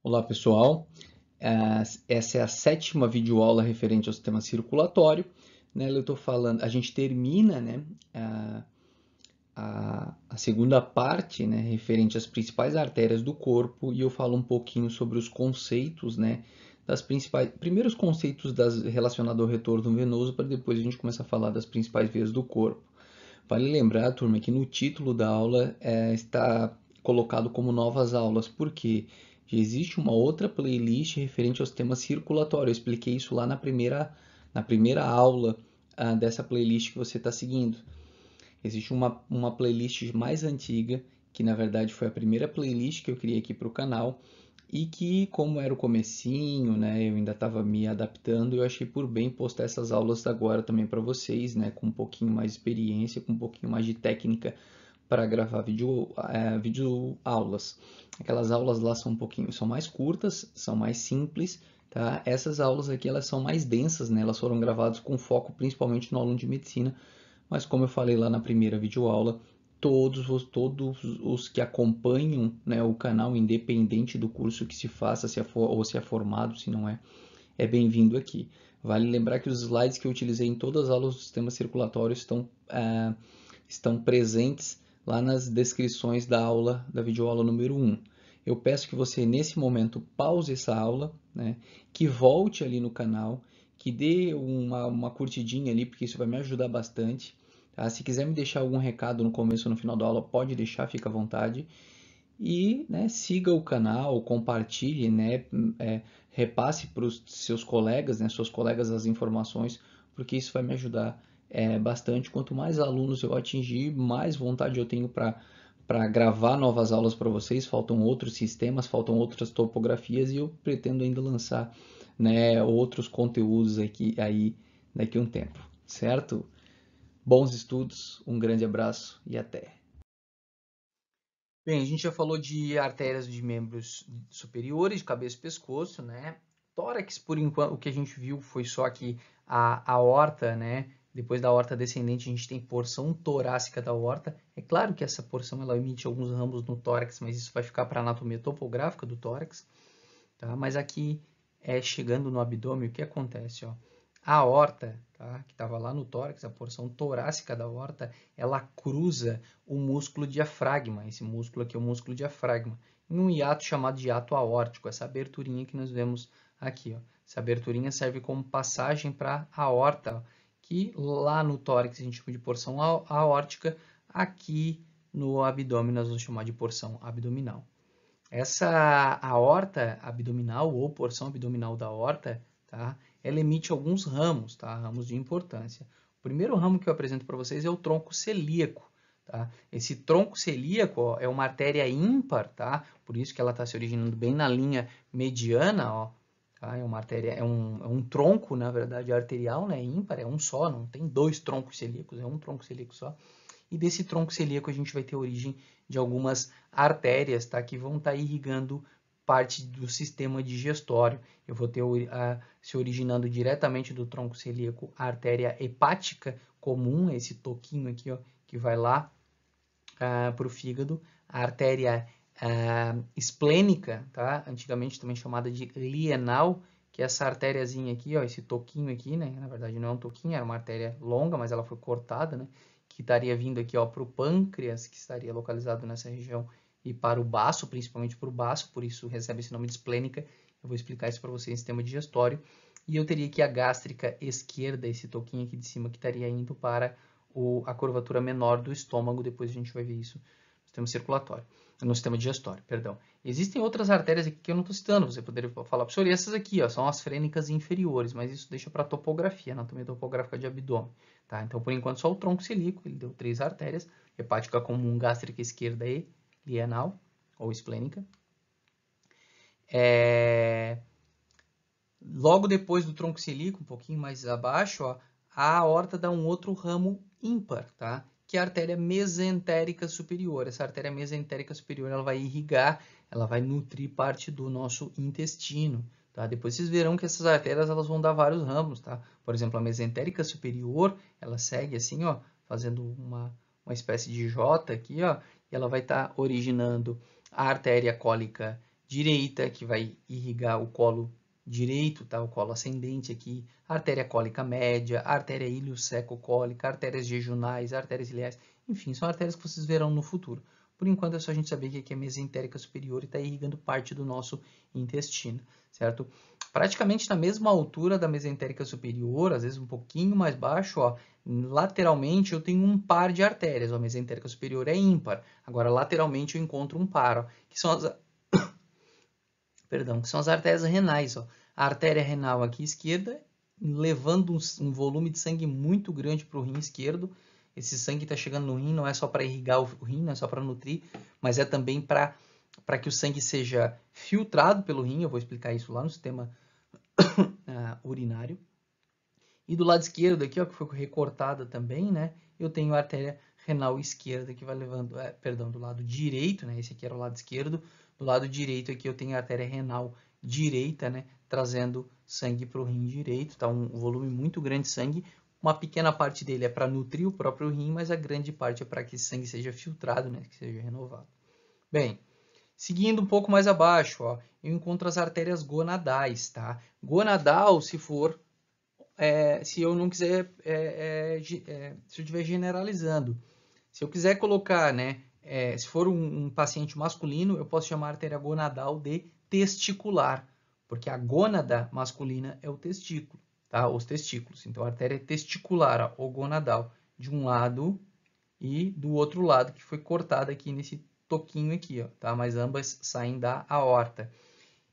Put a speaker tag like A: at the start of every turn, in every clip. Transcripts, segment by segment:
A: Olá pessoal, é, essa é a sétima videoaula referente ao sistema circulatório. Né? Eu estou falando, a gente termina né, a, a, a, segunda parte né, referente às principais artérias do corpo e eu falo um pouquinho sobre os conceitos né, das principais, primeiros conceitos das, relacionados ao retorno venoso para depois a gente começar a falar das principais veias do corpo. Vale lembrar, turma, que no título da aula é, está colocado como novas aulas, porque quê? já existe uma outra playlist referente aos temas circulatórios. Eu expliquei isso lá na primeira, na primeira aula ah, dessa playlist que você está seguindo. Existe uma, uma playlist mais antiga, que na verdade foi a primeira playlist que eu criei aqui para o canal, e que como era o comecinho, né, eu ainda estava me adaptando, eu achei por bem postar essas aulas agora também para vocês, né, com um pouquinho mais de experiência, com um pouquinho mais de técnica para gravar vídeo, é, vídeo aulas. Aquelas aulas lá são um pouquinho, são mais curtas, são mais simples, tá? Essas aulas aqui elas são mais densas, né? Elas foram gravadas com foco principalmente no aluno de medicina, mas como eu falei lá na primeira aula todos os, todos os que acompanham né, o canal, independente do curso que se faça, se é for, ou se é formado, se não é, é bem-vindo aqui. Vale lembrar que os slides que eu utilizei em todas as aulas do sistema circulatório estão, uh, estão presentes lá nas descrições da aula, da videoaula número 1. Eu peço que você, nesse momento, pause essa aula, né, que volte ali no canal, que dê uma, uma curtidinha ali, porque isso vai me ajudar bastante. Tá? Se quiser me deixar algum recado no começo ou no final da aula, pode deixar, fica à vontade. E né, siga o canal, compartilhe, né, é, repasse para os seus colegas, né, suas colegas as informações, porque isso vai me ajudar é, bastante. Quanto mais alunos eu atingir, mais vontade eu tenho para para gravar novas aulas para vocês. Faltam outros sistemas, faltam outras topografias e eu pretendo ainda lançar né, outros conteúdos aqui aí daqui a um tempo, certo? Bons estudos, um grande abraço e até. Bem, a gente já falou de artérias de membros superiores, de cabeça e pescoço, né? Tórax, por enquanto, o que a gente viu foi só aqui a aorta, né? Depois da horta descendente, a gente tem porção torácica da horta. É claro que essa porção ela emite alguns ramos no tórax, mas isso vai ficar para a anatomia topográfica do tórax. Tá? Mas aqui, é chegando no abdômen, o que acontece? Ó? A horta, tá? que estava lá no tórax, a porção torácica da horta, ela cruza o músculo diafragma. Esse músculo aqui é o músculo diafragma. Em um hiato chamado de hiato aórtico, essa aberturinha que nós vemos aqui. Ó. Essa aberturinha serve como passagem para a horta. Ó que lá no tórax a gente chama de porção aórtica, aqui no abdômen nós vamos chamar de porção abdominal. Essa aorta abdominal ou porção abdominal da aorta, tá? Ela emite alguns ramos, tá? Ramos de importância. O primeiro ramo que eu apresento para vocês é o tronco celíaco, tá? Esse tronco celíaco ó, é uma artéria ímpar, tá? Por isso que ela está se originando bem na linha mediana, ó, Tá? É, uma artéria, é, um, é um tronco, na verdade, arterial, né? ímpar, é um só, não tem dois troncos celíacos, é um tronco celíaco só. E desse tronco celíaco a gente vai ter origem de algumas artérias tá? que vão estar tá irrigando parte do sistema digestório. Eu vou ter a, se originando diretamente do tronco celíaco a artéria hepática comum, esse toquinho aqui ó, que vai lá ah, para o fígado, a artéria uh, esplênica, tá? antigamente também chamada de lienal, que é essa artériazinha aqui, ó, esse toquinho aqui, né? na verdade não é um toquinho, era uma artéria longa, mas ela foi cortada, né? que estaria vindo aqui para o pâncreas, que estaria localizado nessa região, e para o baço, principalmente para o baço, por isso recebe esse nome de esplênica. Eu vou explicar isso para vocês em sistema digestório. E eu teria aqui a gástrica esquerda, esse toquinho aqui de cima, que estaria indo para o, a curvatura menor do estômago, depois a gente vai ver isso no sistema circulatório no sistema digestório, perdão. Existem outras artérias aqui que eu não estou citando, você poderia falar para o senhor, e essas aqui ó, são as frênicas inferiores, mas isso deixa para topografia, anatomia topográfica de abdômen. Tá? Então, por enquanto, só o tronco celíaco, ele deu três artérias, hepática comum, gástrica esquerda e lienal, ou esplênica. É... Logo depois do tronco celíaco, um pouquinho mais abaixo, ó, a aorta dá um outro ramo ímpar, tá? que é a artéria mesentérica superior. Essa artéria mesentérica superior ela vai irrigar, ela vai nutrir parte do nosso intestino. Tá? Depois vocês verão que essas artérias elas vão dar vários ramos. Tá? Por exemplo, a mesentérica superior ela segue assim, ó, fazendo uma, uma espécie de J aqui, ó, e ela vai estar tá originando a artéria cólica direita, que vai irrigar o colo direito, tá? o colo ascendente aqui, artéria cólica média, artéria ilio ilio-seco-cólica, artérias jejunais, artérias ileais, enfim, são artérias que vocês verão no futuro. Por enquanto é só a gente saber que aqui é a mesentérica superior e está irrigando parte do nosso intestino, certo? Praticamente na mesma altura da mesentérica superior, às vezes um pouquinho mais baixo, ó, lateralmente eu tenho um par de artérias, ó, a mesentérica superior é ímpar. Agora lateralmente eu encontro um par, ó, que são as perdão, que são as artérias renais. Ó. A artéria renal aqui esquerda, levando um, um volume de sangue muito grande para o rim esquerdo. Esse sangue está chegando no rim, não é só para irrigar o rim, não é só para nutrir, mas é também para que o sangue seja filtrado pelo rim. Eu vou explicar isso lá no sistema ah, urinário. E do lado esquerdo aqui, ó, que foi recortada também, né? Eu tenho a artéria renal esquerda que vai levando, é, perdão, do lado direito, né? Esse aqui era o lado esquerdo, do lado direito aqui eu tenho a artéria renal direita, né? Trazendo sangue para o rim direito, tá? Um volume muito grande de sangue. Uma pequena parte dele é para nutrir o próprio rim, mas a grande parte é para que esse sangue seja filtrado, né? Que seja renovado. Bem, Seguindo um pouco mais abaixo, ó, eu encontro as artérias gonadais, tá? Gonadal, se for, é, se eu não quiser, é, é, é se eu estiver generalizando. Se eu quiser colocar, né, é, se for um, um, paciente masculino, eu posso chamar a artéria gonadal de testicular, porque a gônada masculina é o testículo, tá? Os testículos. Então, a artéria é testicular ou gonadal de um lado e do outro lado, que foi cortada aqui nesse toquinho aqui, ó, tá? Mas ambas saem da aorta.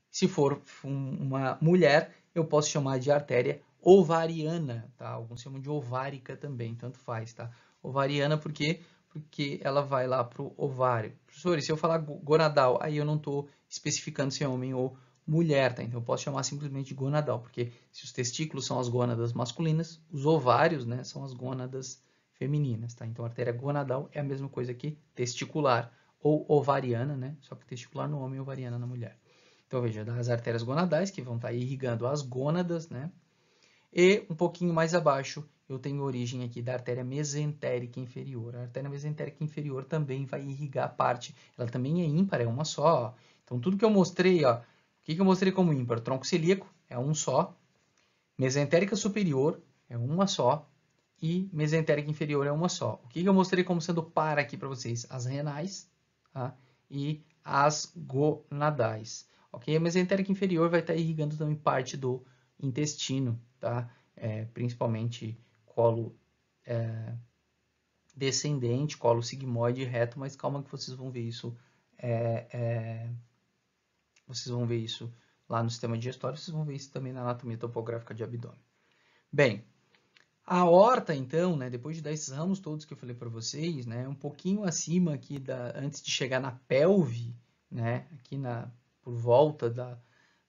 A: Se for uma mulher, eu posso chamar de artéria ovariana, tá? Alguns chamam de ovárica também, tanto faz, tá? Ovariana porque porque ela vai lá para o ovário. Professor, e se eu falar gonadal, aí eu não estou especificando se é homem ou mulher, tá? Então eu posso chamar simplesmente de gonadal, porque se os testículos são as gônadas masculinas, os ovários, né, são as gônadas femininas, tá? Então a artéria gonadal é a mesma coisa que testicular ou ovariana, né? Só que testicular no homem e ovariana na mulher. Então veja, as artérias gonadais que vão estar tá irrigando as gônadas, né? E um pouquinho mais abaixo, eu tenho origem aqui da artéria mesentérica inferior. A artéria mesentérica inferior também vai irrigar a parte, ela também é ímpar, é uma só. Ó. Então, tudo que eu mostrei, ó, o que, que eu mostrei como ímpar? Tronco celíaco é um só, mesentérica superior é uma só e mesentérica inferior é uma só. O que, que eu mostrei como sendo par aqui para vocês? As renais tá? e as gonadais. Ok? A mesentérica inferior vai estar tá irrigando também parte do intestino, tá? É, principalmente colo é, descendente, colo sigmoide reto, mas calma que vocês vão ver isso. É, é, vocês vão ver isso lá no sistema digestório, vocês vão ver isso também na anatomia topográfica de abdômen. Bem, a horta, então, né, depois de dar esses ramos todos que eu falei para vocês, né, um pouquinho acima aqui, da, antes de chegar na pelve, né, aqui na, por volta da,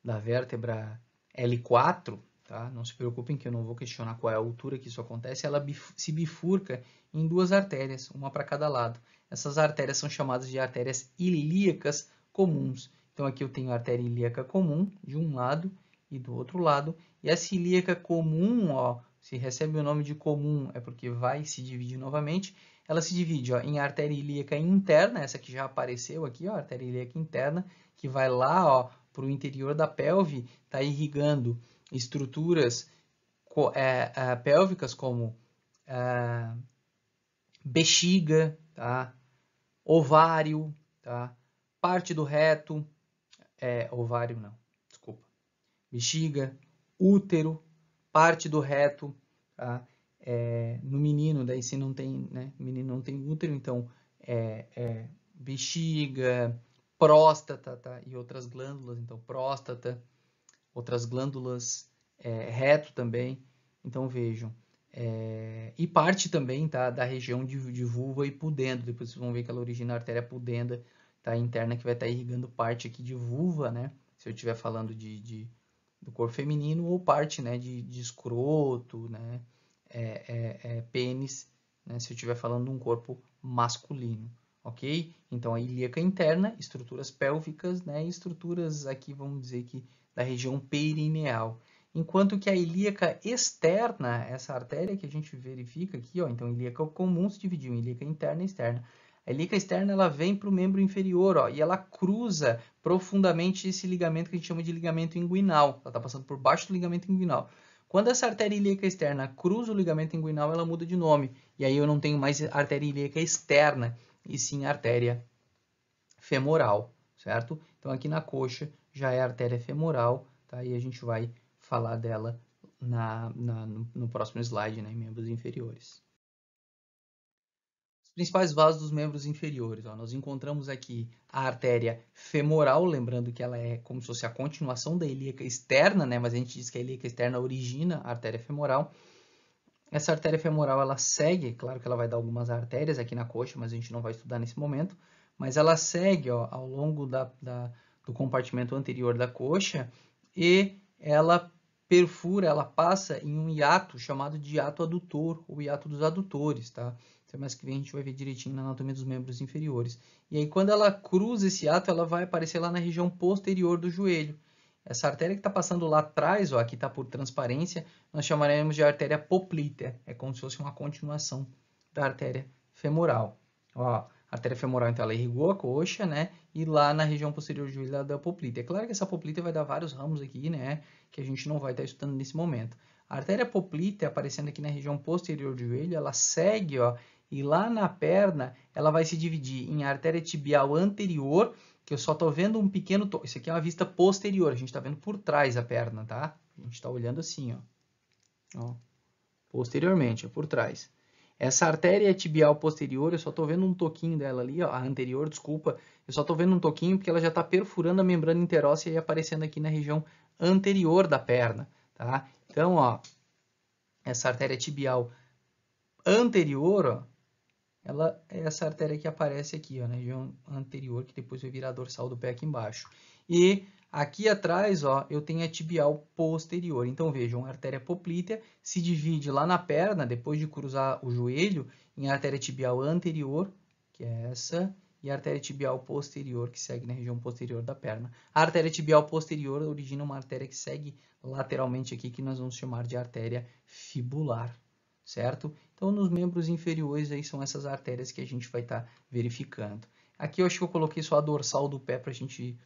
A: da vértebra L4, Tá? Não se preocupem que eu não vou questionar qual é a altura que isso acontece. Ela bif se bifurca em duas artérias, uma para cada lado. Essas artérias são chamadas de artérias ilíacas comuns. Então aqui eu tenho a artéria ilíaca comum de um lado e do outro lado. E essa ilíaca comum, ó, se recebe o nome de comum é porque vai se dividir novamente. Ela se divide ó, em artéria ilíaca interna, essa que já apareceu aqui, ó, artéria ilíaca interna, que vai lá para o interior da pelve, está irrigando estruturas é, é, pélvicas como é, bexiga, tá? ovário, tá? parte do reto, é, ovário não, desculpa, bexiga, útero, parte do reto, tá? É, no menino, daí se não tem, né? menino não tem útero, então é, bexiga, próstata, tá? E outras glândulas, então próstata, outras glândulas, é, reto também. Então vejam. É, e parte também tá, da região de, de vulva e pudendo. Depois vocês vão ver que ela origina a artéria pudenda tá, interna que vai estar tá irrigando parte aqui de vulva, né? Se eu estiver falando de, de, do corpo feminino, ou parte né, de, de escroto, né? É, é, é pênis, né? se eu estiver falando de um corpo masculino. Ok? Então, a ilíaca interna, estruturas pélvicas, né? estruturas aqui, vamos dizer que da região perineal. Enquanto que a ilíaca externa, essa artéria que a gente verifica aqui, ó, então ilíaca comum se dividiu em ilíaca interna e externa. A ilíaca externa ela vem para o membro inferior ó, e ela cruza profundamente esse ligamento que a gente chama de ligamento inguinal. Ela está passando por baixo do ligamento inguinal. Quando essa artéria ilíaca externa cruza o ligamento inguinal, ela muda de nome. E aí eu não tenho mais artéria ilíaca externa, e sim artéria femoral, certo? Então aqui na coxa já é a artéria femoral, tá? E a gente vai falar dela na, na no, no, próximo slide, né? Em membros inferiores. Os principais vasos dos membros inferiores, ó, nós encontramos aqui a artéria femoral, lembrando que ela é como se fosse a continuação da ilíaca externa, né? Mas a gente diz que a ilíaca externa origina a artéria femoral. Essa artéria femoral ela segue, claro que ela vai dar algumas artérias aqui na coxa, mas a gente não vai estudar nesse momento, mas ela segue ó, ao longo da, da do compartimento anterior da coxa e ela perfura, ela passa em um hiato chamado de hiato adutor ou hiato dos adutores, tá? É Mas que vem a gente vai ver direitinho na anatomia dos membros inferiores. E aí quando ela cruza esse hiato, ela vai aparecer lá na região posterior do joelho. Essa artéria que está passando lá atrás, ó, aqui está por transparência, nós chamaremos de artéria poplítea. É como se fosse uma continuação da artéria femoral. Ó, a artéria femoral, então, ela irrigou a coxa, né? E lá na região posterior do joelho, ela deu a É claro que essa poplite vai dar vários ramos aqui, né? Que a gente não vai estar estudando nesse momento. A artéria poplite, aparecendo aqui na região posterior do joelho, ela segue, ó, e lá na perna, ela vai se dividir em artéria tibial anterior, que eu só estou vendo um pequeno... To... Isso aqui é uma vista posterior, a gente está vendo por trás a perna, tá? A gente está olhando assim, ó. ó. Posteriormente, ó, por trás. Essa artéria tibial posterior, eu só estou vendo um toquinho dela ali, ó, a anterior, desculpa. Eu só estou vendo um toquinho porque ela já está perfurando a membrana interóssea e aparecendo aqui na região anterior da perna, tá? Então, ó, essa artéria tibial anterior, ó, ela é essa artéria que aparece aqui, ó, na região anterior, que depois vai virar a dorsal do pé aqui embaixo. E Aqui atrás, ó, eu tenho a tibial posterior. Então, vejam, a artéria poplítea se divide lá na perna, depois de cruzar o joelho, em artéria tibial anterior, que é essa, e a artéria tibial posterior, que segue na região posterior da perna. A artéria tibial posterior origina uma artéria que segue lateralmente aqui, que nós vamos chamar de artéria fibular, certo? Então, nos membros inferiores, aí são essas artérias que a gente vai estar tá verificando. Aqui eu acho que eu coloquei só a dorsal do pé para a gente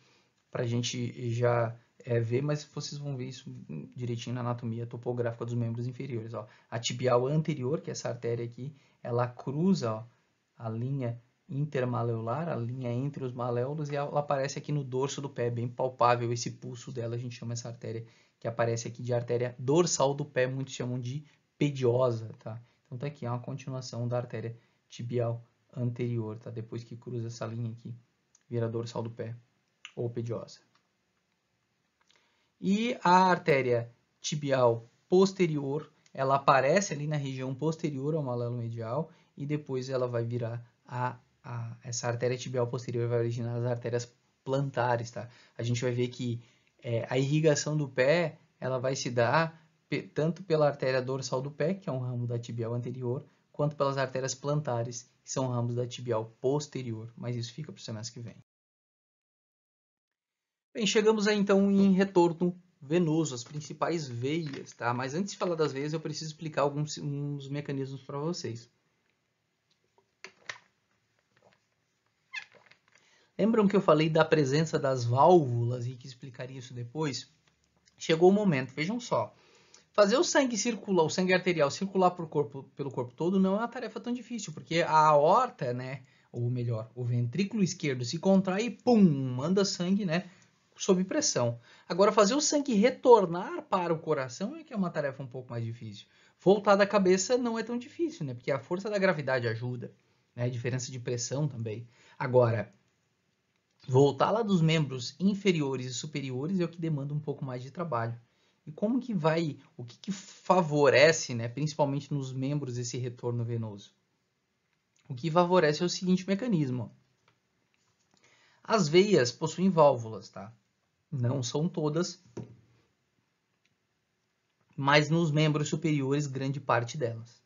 A: para a gente já é, ver, mas vocês vão ver isso direitinho na anatomia topográfica dos membros inferiores. Ó. A tibial anterior, que é essa artéria aqui, ela cruza ó, a linha intermaleular, a linha entre os maléolos, e ela aparece aqui no dorso do pé, bem palpável esse pulso dela, a gente chama essa artéria que aparece aqui de artéria dorsal do pé, muitos chamam de pediosa, tá? Então tá aqui, é uma continuação da artéria tibial anterior, tá? Depois que cruza essa linha aqui, vira dorsal do pé ou pediosa. E a artéria tibial posterior, ela aparece ali na região posterior ao malelo medial e depois ela vai virar a, a essa artéria tibial posterior vai originar as artérias plantares, tá? A gente vai ver que é, a irrigação do pé, ela vai se dar tanto pela artéria dorsal do pé, que é um ramo da tibial anterior, quanto pelas artérias plantares, que são ramos da tibial posterior, mas isso fica para o semestre que vem. Bem, chegamos aí então em retorno venoso, as principais veias, tá? Mas antes de falar das veias, eu preciso explicar alguns uns mecanismos para vocês. Lembram que eu falei da presença das válvulas e que explicaria isso depois? Chegou o momento, vejam só. Fazer o sangue circular, o sangue arterial circular corpo, pelo corpo todo não é uma tarefa tão difícil, porque a aorta, né, ou melhor, o ventrículo esquerdo se contrai e pum, manda sangue, né, sob pressão. Agora, fazer o sangue retornar para o coração é que é uma tarefa um pouco mais difícil. Voltar da cabeça não é tão difícil, né? Porque a força da gravidade ajuda, né? A diferença de pressão também. Agora, voltar lá dos membros inferiores e superiores é o que demanda um pouco mais de trabalho. E como que vai, o que, que favorece, né, principalmente nos membros, esse retorno venoso? O que favorece é o seguinte mecanismo. As veias possuem válvulas, tá? Não são todas, mas nos membros superiores, grande parte delas.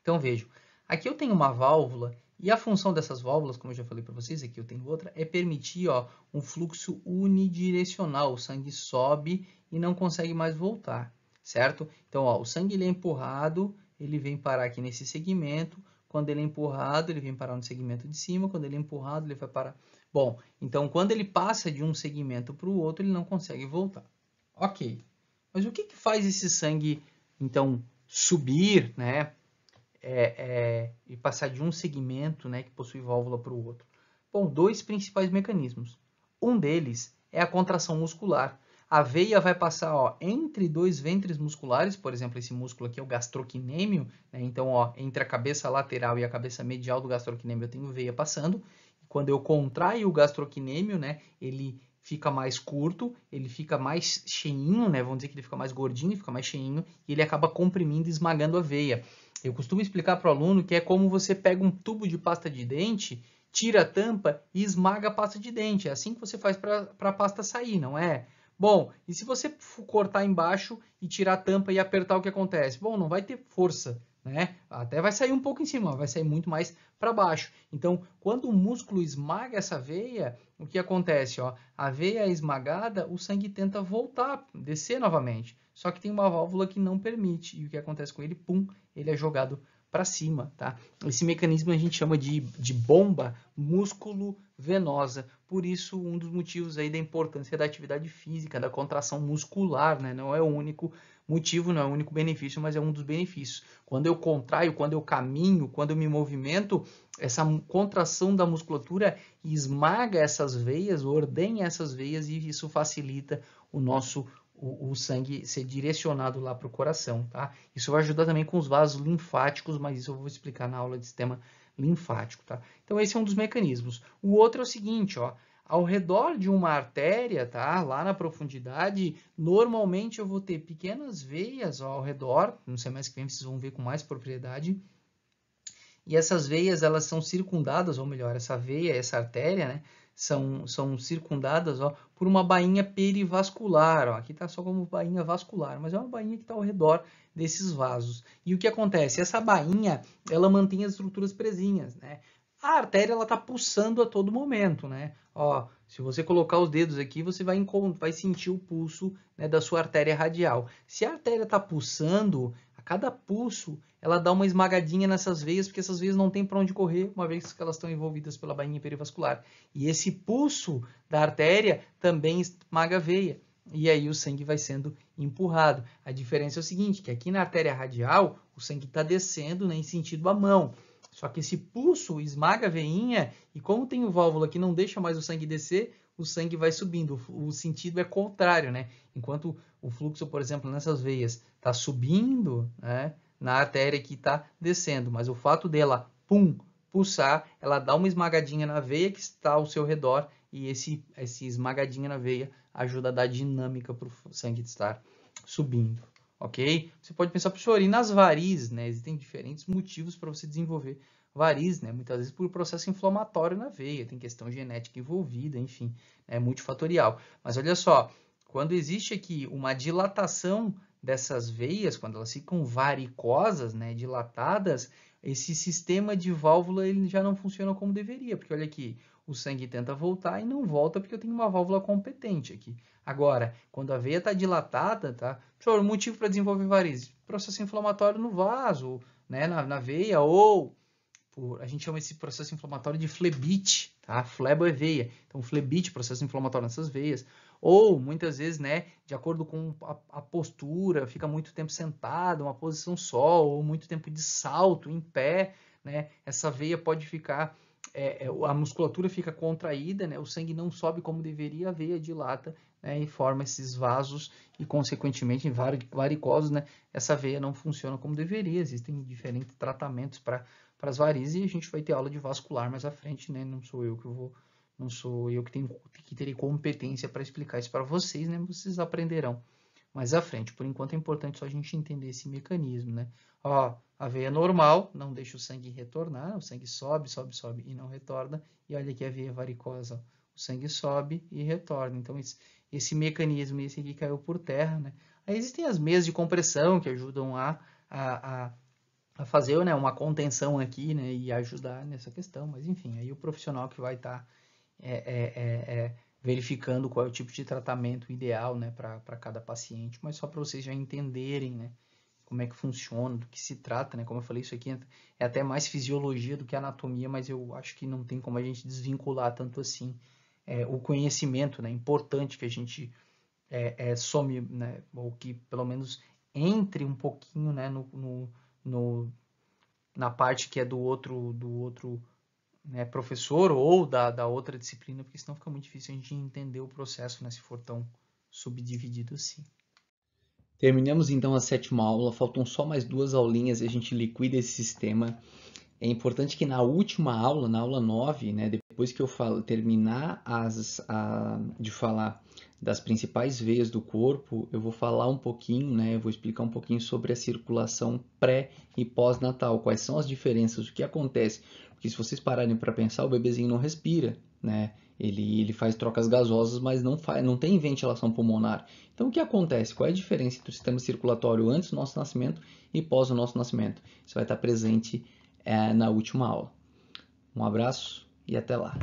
A: Então vejo, aqui eu tenho uma válvula e a função dessas válvulas, como eu já falei para vocês, aqui eu tenho outra, é permitir ó, um fluxo unidirecional. O sangue sobe e não consegue mais voltar, certo? Então, ó, o sangue ele é empurrado, ele vem parar aqui nesse segmento. Quando ele é empurrado, ele vem parar no segmento de cima. Quando ele é empurrado, ele vai parar Bom, então quando ele passa de um segmento para o outro, ele não consegue voltar. Ok, mas o que, que faz esse sangue, então, subir, né? É, é, e passar de um segmento, né, que possui válvula para o outro? Bom, dois principais mecanismos. Um deles é a contração muscular. A veia vai passar ó, entre dois ventres musculares, por exemplo, esse músculo aqui é o gastroquinêmio, né? então ó, entre a cabeça lateral e a cabeça medial do gastroquinêmio eu tenho veia passando, quando eu contraio o gastroquinêmio, né, ele fica mais curto, ele fica mais cheinho, né, vamos dizer que ele fica mais gordinho, fica mais cheinho, e ele acaba comprimindo e esmagando a veia. Eu costumo explicar para o aluno que é como você pega um tubo de pasta de dente, tira a tampa e esmaga a pasta de dente. É assim que você faz para a pasta sair, não é? Bom, e se você cortar embaixo e tirar a tampa e apertar, o que acontece? Bom, não vai ter força, né? Até vai sair um pouco em cima, vai sair muito mais para baixo. Então, quando o músculo esmaga essa veia, o que acontece? Ó? A veia esmagada, o sangue tenta voltar, descer novamente. Só que tem uma válvula que não permite. E o que acontece com ele? Pum, ele é jogado para cima, tá? Esse mecanismo a gente chama de, de bomba músculo-venosa. Por isso, um dos motivos aí da importância da atividade física, da contração muscular, né? Não é o único, Motivo não é o único benefício, mas é um dos benefícios. Quando eu contraio, quando eu caminho, quando eu me movimento, essa contração da musculatura esmaga essas veias, ordenha essas veias e isso facilita o nosso o, o, sangue ser direcionado lá para o coração, tá? Isso vai ajudar também com os vasos linfáticos, mas isso eu vou explicar na aula de sistema linfático, tá? Então esse é um dos mecanismos. O outro é o seguinte, ó, ao redor de uma artéria, tá? Lá na profundidade, normalmente eu vou ter pequenas veias ao redor. Não sei mais que vem vocês vão ver com mais propriedade. E essas veias, elas são circundadas, ou melhor, essa veia, essa artéria, né? São, são circundadas ó, por uma bainha perivascular. Ó. Aqui está só como bainha vascular, mas é uma bainha que está ao redor desses vasos. E o que acontece? Essa bainha, ela mantém as estruturas presinhas, né? a artéria ela está pulsando a todo momento, né? Ó, se você colocar os dedos aqui, você vai, vai sentir o pulso né, da sua artéria radial. Se a artéria está pulsando, a cada pulso ela dá uma esmagadinha nessas veias, porque essas veias não tem para onde correr, uma vez que elas estão envolvidas pela bainha perivascular. E esse pulso da artéria também esmaga a veia. E aí o sangue vai sendo empurrado. A diferença é o seguinte, que aqui na artéria radial, o sangue está descendo né, em sentido à mão. Só que esse pulso esmaga a veinha e como tem o válvula que não deixa mais o sangue descer, o sangue vai subindo. O sentido é contrário, né? Enquanto o fluxo, por exemplo, nessas veias está subindo, né? Na artéria que está descendo, mas o fato dela, pum, pulsar, ela dá uma esmagadinha na veia que está ao seu redor e esse, esse esmagadinha na veia ajuda a dar dinâmica para o sangue estar subindo ok? Você pode pensar, professor, e nas varizes, né? Existem diferentes motivos para você desenvolver variz, né? Muitas vezes por processo inflamatório na veia, tem questão genética envolvida, enfim, é multifatorial. Mas olha só, quando existe aqui uma dilatação dessas veias, quando elas ficam varicosas, né, dilatadas, esse sistema de válvula ele já não funciona como deveria, porque olha aqui, o sangue tenta voltar e não volta porque eu tenho uma válvula competente aqui. Agora, quando a veia está dilatada, tá? Professor, motivo para desenvolver varizes, processo inflamatório no vaso, né, na, na veia, ou por, a gente chama esse processo inflamatório de flebite, tá? Flebo é veia. Então, flebite, processo inflamatório nessas veias. Ou, muitas vezes, né, de acordo com a, a postura, fica muito tempo sentado, uma posição só, ou muito tempo de salto, em pé, né? Essa veia pode ficar é, é a musculatura fica contraída, né? o sangue não sobe como deveria, a veia dilata né? e forma esses vasos e, consequentemente, varicosos, né? essa veia não funciona como deveria. Existem diferentes tratamentos para as varizes e a gente vai ter aula de vascular mais à frente, né? não sou eu que vou não sou eu que, tenho, que terei competência para explicar isso para vocês, né? vocês aprenderão mais à frente. Por enquanto é importante só a gente entender esse mecanismo. Né? Ó, a veia é normal não deixa o sangue retornar, o sangue sobe, sobe, sobe e não retorna. E olha aqui a veia é varicosa, o sangue sobe e retorna. Então, esse, esse mecanismo, esse aqui caiu por terra, né? Aí existem as meias de compressão que ajudam a, a, a, a fazer né, uma contenção aqui, né? E ajudar nessa questão, mas enfim, aí o profissional que vai estar... Tá, é, é, é, é, verificando qual é o tipo de tratamento ideal né, para cada paciente, mas só para vocês já entenderem né, como é que funciona, do que se trata, né? Como eu falei, isso aqui é até mais fisiologia do que anatomia, mas eu acho que não tem como a gente desvincular tanto assim é, o conhecimento, né? Importante que a gente é, é, some, né? Ou que pelo menos entre um pouquinho, né? No, no, no na parte que é do outro, do outro né, professor ou da, da outra disciplina, porque senão fica muito difícil a gente entender o processo, né? Se for tão subdividido assim. Terminamos então a sétima aula, faltam só mais duas aulinhas e a gente liquida esse sistema. É importante que na última aula, na aula 9, né, depois que eu falo, terminar as, a, de falar das principais veias do corpo, eu vou falar um pouquinho, né, eu vou explicar um pouquinho sobre a circulação pré e pós-natal, quais são as diferenças, o que acontece. Porque se vocês pararem para pensar, o bebezinho não respira, né? Ele, ele faz trocas gasosas, mas não, faz, não tem ventilação pulmonar. Então, o que acontece? Qual é a diferença entre o sistema circulatório antes do nosso nascimento e pós o nosso nascimento? Isso vai estar presente é, na última aula. Um abraço e até lá!